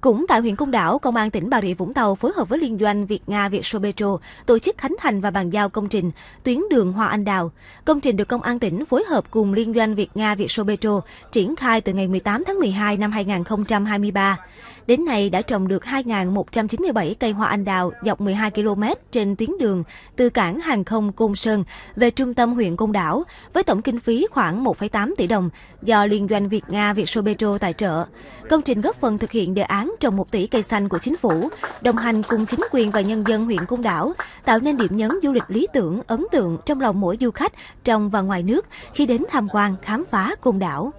Cũng tại huyện Công Đảo, Công an tỉnh Bà Rịa Vũng Tàu phối hợp với Liên doanh Việt Nga Việt Petro tổ chức khánh thành và bàn giao công trình tuyến đường Hoa Anh Đào. Công trình được Công an tỉnh phối hợp cùng Liên doanh Việt Nga Việt Petro triển khai từ ngày 18 tháng 12 năm 2023. Đến nay đã trồng được 2.197 cây hoa anh đào dọc 12 km trên tuyến đường từ cảng hàng không Côn Sơn về trung tâm huyện Côn Đảo với tổng kinh phí khoảng 1,8 tỷ đồng do Liên doanh Việt Nga Vietso Petro tài trợ. Công trình góp phần thực hiện đề án trồng 1 tỷ cây xanh của chính phủ, đồng hành cùng chính quyền và nhân dân huyện Côn Đảo, tạo nên điểm nhấn du lịch lý tưởng, ấn tượng trong lòng mỗi du khách trong và ngoài nước khi đến tham quan khám phá Côn Đảo.